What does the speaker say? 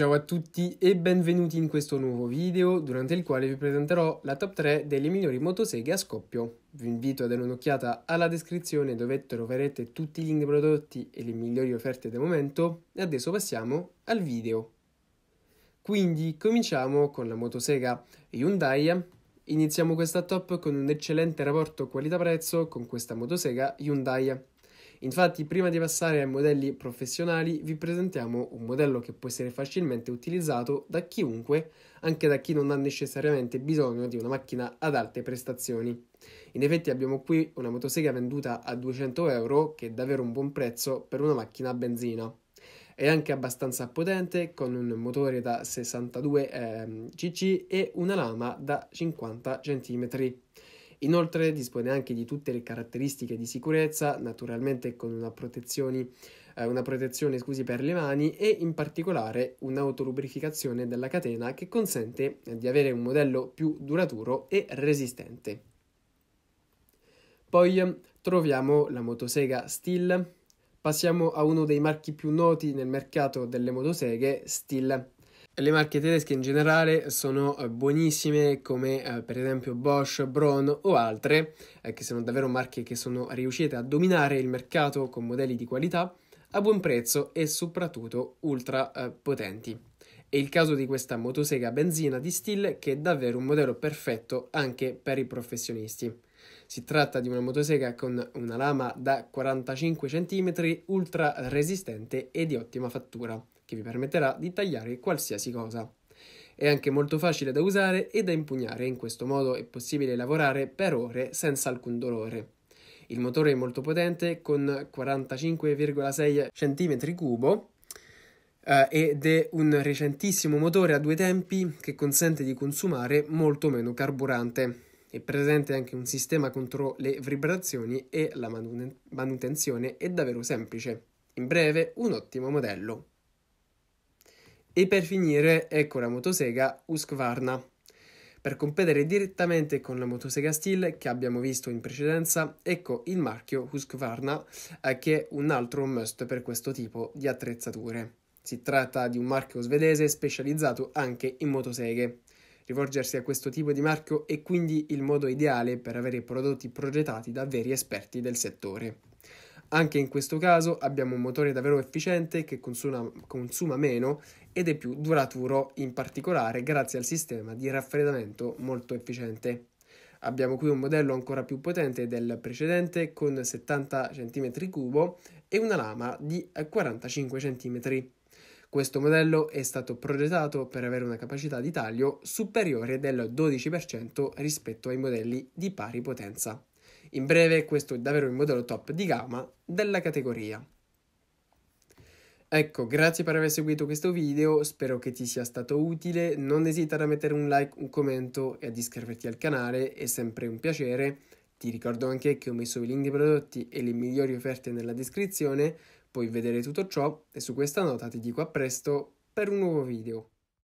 Ciao a tutti e benvenuti in questo nuovo video durante il quale vi presenterò la top 3 delle migliori motoseghe a scoppio. Vi invito a dare un'occhiata alla descrizione dove troverete tutti i link dei prodotti e le migliori offerte del momento e adesso passiamo al video. Quindi cominciamo con la motosega Hyundai. Iniziamo questa top con un eccellente rapporto qualità-prezzo con questa motosega Hyundai Infatti, prima di passare ai modelli professionali, vi presentiamo un modello che può essere facilmente utilizzato da chiunque, anche da chi non ha necessariamente bisogno di una macchina ad alte prestazioni. In effetti abbiamo qui una motosega venduta a 200 euro, che è davvero un buon prezzo per una macchina a benzina è anche abbastanza potente con un motore da 62 eh, cc e una lama da 50 cm. Inoltre dispone anche di tutte le caratteristiche di sicurezza, naturalmente con una protezione, eh, una protezione scusi, per le mani e in particolare un'autolubrificazione della catena che consente eh, di avere un modello più duraturo e resistente. Poi ehm, troviamo la motosega Steel. Passiamo a uno dei marchi più noti nel mercato delle motoseghe, Steel. Le marche tedesche in generale sono eh, buonissime come eh, per esempio Bosch, Braun o altre, eh, che sono davvero marche che sono riuscite a dominare il mercato con modelli di qualità a buon prezzo e soprattutto ultra potenti. È il caso di questa motosega a benzina di Steel che è davvero un modello perfetto anche per i professionisti. Si tratta di una motosega con una lama da 45 cm ultra resistente e di ottima fattura che vi permetterà di tagliare qualsiasi cosa. È anche molto facile da usare e da impugnare, in questo modo è possibile lavorare per ore senza alcun dolore. Il motore è molto potente con 45,6 cm3 eh, ed è un recentissimo motore a due tempi che consente di consumare molto meno carburante. È presente anche un sistema contro le vibrazioni e la manutenzione è davvero semplice. In breve, un ottimo modello. E per finire ecco la motosega Husqvarna. Per competere direttamente con la motosega Steel che abbiamo visto in precedenza, ecco il marchio Husqvarna eh, che è un altro must per questo tipo di attrezzature. Si tratta di un marchio svedese specializzato anche in motoseghe. Rivolgersi a questo tipo di marchio è quindi il modo ideale per avere prodotti progettati da veri esperti del settore. Anche in questo caso abbiamo un motore davvero efficiente che consuma, consuma meno ed è più duraturo in particolare grazie al sistema di raffreddamento molto efficiente. Abbiamo qui un modello ancora più potente del precedente con 70 cm3 e una lama di 45 cm. Questo modello è stato progettato per avere una capacità di taglio superiore del 12% rispetto ai modelli di pari potenza. In breve, questo è davvero il modello top di gamma della categoria. Ecco, grazie per aver seguito questo video, spero che ti sia stato utile, non esitare a mettere un like, un commento e ad iscriverti al canale, è sempre un piacere. Ti ricordo anche che ho messo i link dei prodotti e le migliori offerte nella descrizione, puoi vedere tutto ciò e su questa nota ti dico a presto per un nuovo video.